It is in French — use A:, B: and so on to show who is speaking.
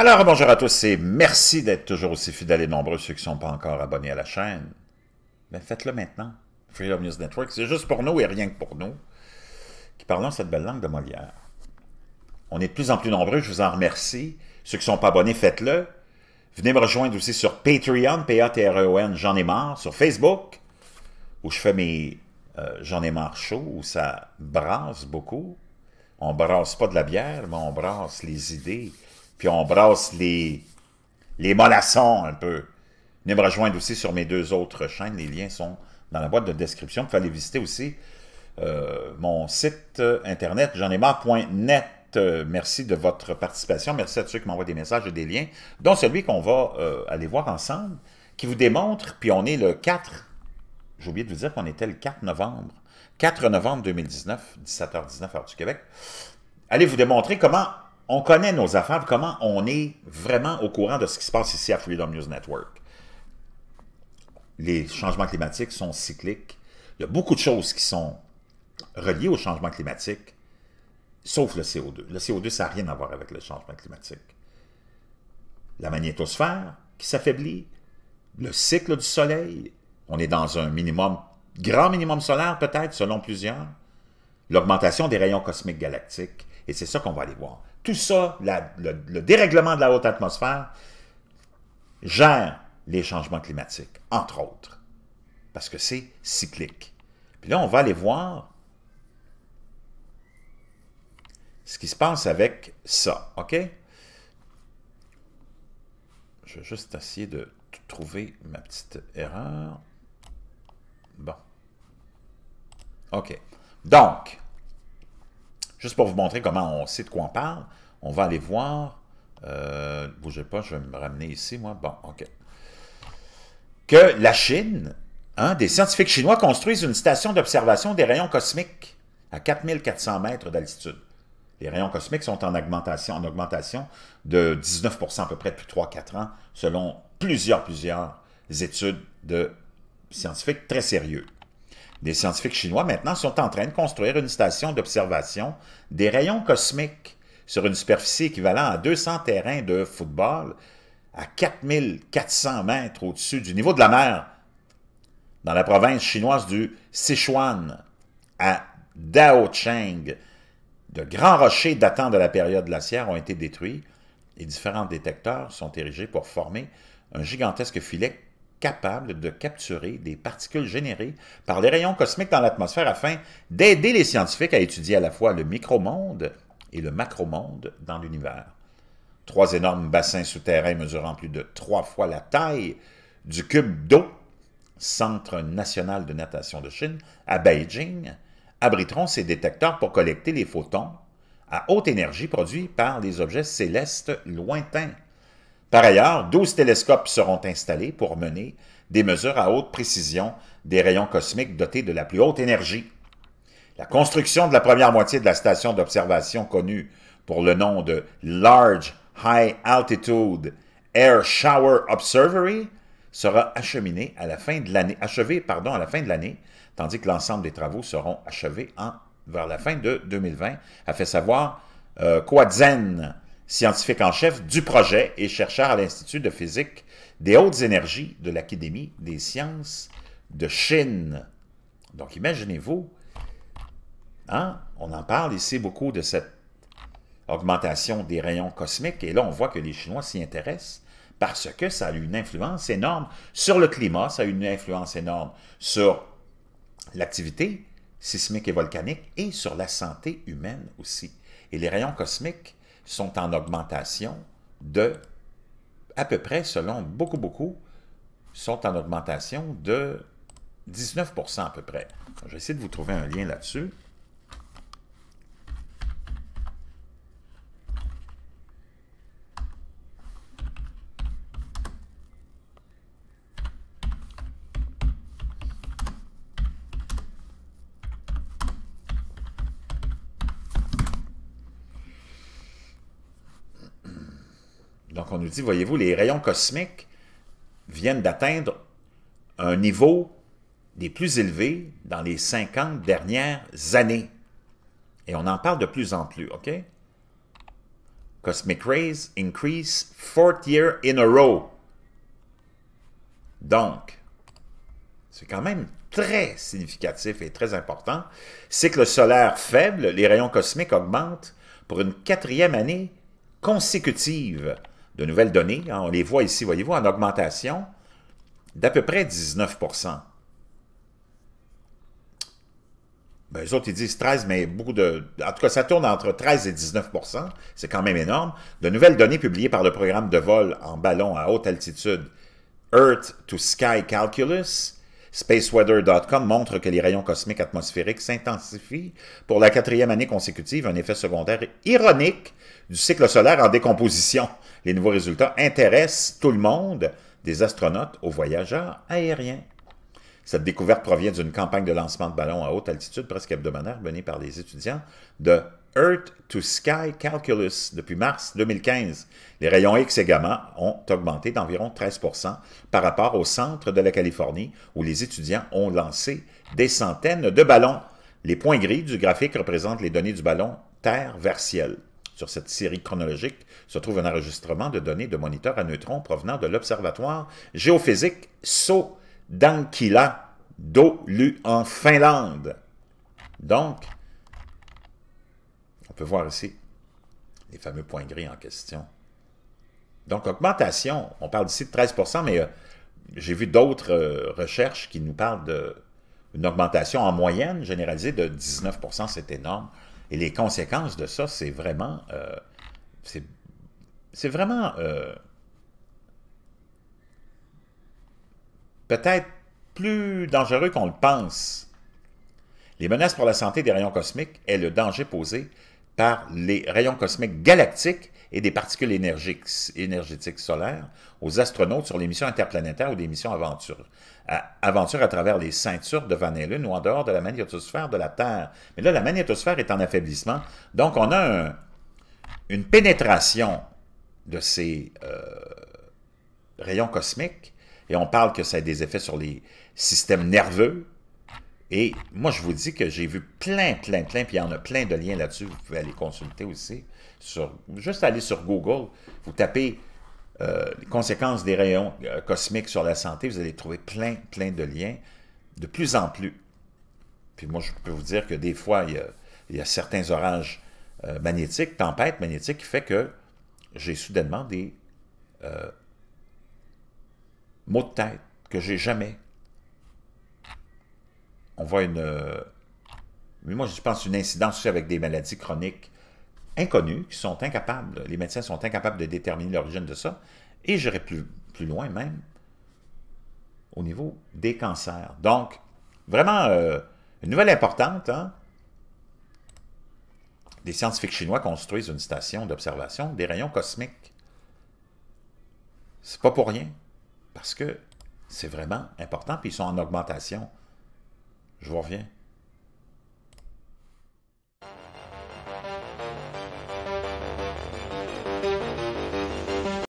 A: Alors bonjour à tous et merci d'être toujours aussi fidèles et nombreux ceux qui ne sont pas encore abonnés à la chaîne. Ben faites-le maintenant. Freedom News Network, c'est juste pour nous et rien que pour nous qui parlons cette belle langue de Molière. On est de plus en plus nombreux, je vous en remercie. Ceux qui ne sont pas abonnés, faites-le. Venez me rejoindre aussi sur Patreon, P-A-T-R-E-O-N, j'en ai marre, sur Facebook, où je fais mes euh, j'en ai marre chaud, où ça brasse beaucoup. On brasse pas de la bière, mais on brasse les idées, puis on brasse les, les mollassons un peu. Venez me rejoindre aussi sur mes deux autres chaînes. Les liens sont dans la boîte de description. Vous pouvez aller visiter aussi euh, mon site euh, internet j'en euh, merci de votre participation. Merci à ceux qui m'envoient des messages et des liens, dont celui qu'on va aller voir ensemble, qui vous démontre, puis on est le 4, j'ai oublié de vous dire qu'on était le 4 novembre, 4 novembre 2019, 17h19 heure du Québec. Allez vous démontrer comment on connaît nos affaires, comment on est vraiment au courant de ce qui se passe ici à Freedom News Network. Les changements climatiques sont cycliques. Il y a beaucoup de choses qui sont reliées au changement climatique, sauf le CO2. Le CO2, ça n'a rien à voir avec le changement climatique. La magnétosphère qui s'affaiblit, le cycle du soleil, on est dans un minimum, grand minimum solaire peut-être, selon plusieurs, l'augmentation des rayons cosmiques galactiques, et c'est ça qu'on va aller voir. Tout ça, le dérèglement de la haute atmosphère, gère les changements climatiques, entre autres, parce que c'est cyclique. Puis là, on va aller voir ce qui se passe avec ça, OK? Je vais juste essayer de trouver ma petite erreur. Bon. OK. Donc, Juste pour vous montrer comment on sait de quoi on parle, on va aller voir. Euh, bougez pas, je vais me ramener ici, moi. Bon, OK. Que la Chine, hein, des scientifiques chinois construisent une station d'observation des rayons cosmiques à 4400 mètres d'altitude. Les rayons cosmiques sont en augmentation, en augmentation de 19 à peu près depuis 3-4 ans, selon plusieurs, plusieurs études de scientifiques très sérieux. Des scientifiques chinois maintenant sont en train de construire une station d'observation des rayons cosmiques sur une superficie équivalente à 200 terrains de football à 4400 mètres au-dessus du niveau de la mer, dans la province chinoise du Sichuan, à Daocheng. De grands rochers datant de la période glaciaire ont été détruits et différents détecteurs sont érigés pour former un gigantesque filet capable de capturer des particules générées par les rayons cosmiques dans l'atmosphère afin d'aider les scientifiques à étudier à la fois le micromonde et le macromonde dans l'univers. Trois énormes bassins souterrains mesurant plus de trois fois la taille du cube d'eau, Centre national de natation de Chine, à Beijing, abriteront ces détecteurs pour collecter les photons à haute énergie produits par les objets célestes lointains. Par ailleurs, 12 télescopes seront installés pour mener des mesures à haute précision des rayons cosmiques dotés de la plus haute énergie. La construction de la première moitié de la station d'observation connue pour le nom de Large High Altitude Air Shower Observatory sera acheminée à la fin de l'année, achevée à la fin de l'année, tandis que l'ensemble des travaux seront achevés en, vers la fin de 2020, a fait savoir euh, scientifique en chef du projet et chercheur à l'Institut de physique des hautes énergies de l'Académie des sciences de Chine. Donc imaginez-vous, hein, on en parle ici beaucoup de cette augmentation des rayons cosmiques, et là on voit que les Chinois s'y intéressent parce que ça a une influence énorme sur le climat, ça a une influence énorme sur l'activité sismique et volcanique et sur la santé humaine aussi. Et les rayons cosmiques sont en augmentation de, à peu près, selon beaucoup, beaucoup, sont en augmentation de 19 à peu près. J'essaie de vous trouver un lien là-dessus. Donc, on nous dit, voyez-vous, les rayons cosmiques viennent d'atteindre un niveau des plus élevés dans les 50 dernières années. Et on en parle de plus en plus, OK? Cosmic rays increase fourth year in a row. Donc, c'est quand même très significatif et très important. Cycle solaire faible, les rayons cosmiques augmentent pour une quatrième année consécutive de nouvelles données, hein. on les voit ici, voyez-vous, en augmentation d'à peu près 19 ben, autres, ils disent 13, mais beaucoup de... En tout cas, ça tourne entre 13 et 19 c'est quand même énorme. De nouvelles données publiées par le programme de vol en ballon à haute altitude Earth to Sky Calculus SpaceWeather.com montre que les rayons cosmiques atmosphériques s'intensifient pour la quatrième année consécutive, un effet secondaire ironique du cycle solaire en décomposition. Les nouveaux résultats intéressent tout le monde, des astronautes aux voyageurs aériens. Cette découverte provient d'une campagne de lancement de ballons à haute altitude presque hebdomadaire menée par des étudiants de Earth to Sky Calculus depuis mars 2015. Les rayons X et gamma ont augmenté d'environ 13 par rapport au centre de la Californie où les étudiants ont lancé des centaines de ballons. Les points gris du graphique représentent les données du ballon Terre vers ciel. Sur cette série chronologique se trouve un enregistrement de données de moniteurs à neutrons provenant de l'observatoire géophysique So Dankila d'Olu en Finlande. Donc, peut voir ici les fameux points gris en question. Donc, augmentation, on parle ici de 13 mais euh, j'ai vu d'autres euh, recherches qui nous parlent d'une augmentation en moyenne généralisée de 19 c'est énorme. Et les conséquences de ça, c'est vraiment... Euh, c'est vraiment... Peut-être plus dangereux qu'on le pense. Les menaces pour la santé des rayons cosmiques et le danger posé par les rayons cosmiques galactiques et des particules énergétiques solaires aux astronautes sur les missions interplanétaires ou des missions aventures. À, aventure à travers les ceintures de Van Allen ou en dehors de la magnétosphère de la Terre. Mais là, la magnétosphère est en affaiblissement. Donc, on a une pénétration de ces euh, rayons cosmiques. Et on parle que ça a des effets sur les systèmes nerveux, et moi, je vous dis que j'ai vu plein, plein, plein, puis il y en a plein de liens là-dessus. Vous pouvez aller consulter aussi. Sur, juste aller sur Google, vous tapez euh, les conséquences des rayons euh, cosmiques sur la santé, vous allez trouver plein, plein de liens, de plus en plus. Puis moi, je peux vous dire que des fois, il y a, certains orages euh, magnétiques, tempêtes magnétiques, qui fait que j'ai soudainement des maux de tête que j'ai jamais on voit une... Euh, mais moi, je pense une incidence aussi avec des maladies chroniques inconnues, qui sont incapables, les médecins sont incapables de déterminer l'origine de ça. Et j'irai plus, plus loin même, au niveau des cancers. Donc, vraiment, euh, une nouvelle importante, hein. Des scientifiques chinois construisent une station d'observation des rayons cosmiques. C'est pas pour rien, parce que c'est vraiment important, puis ils sont en augmentation. Je vous reviens.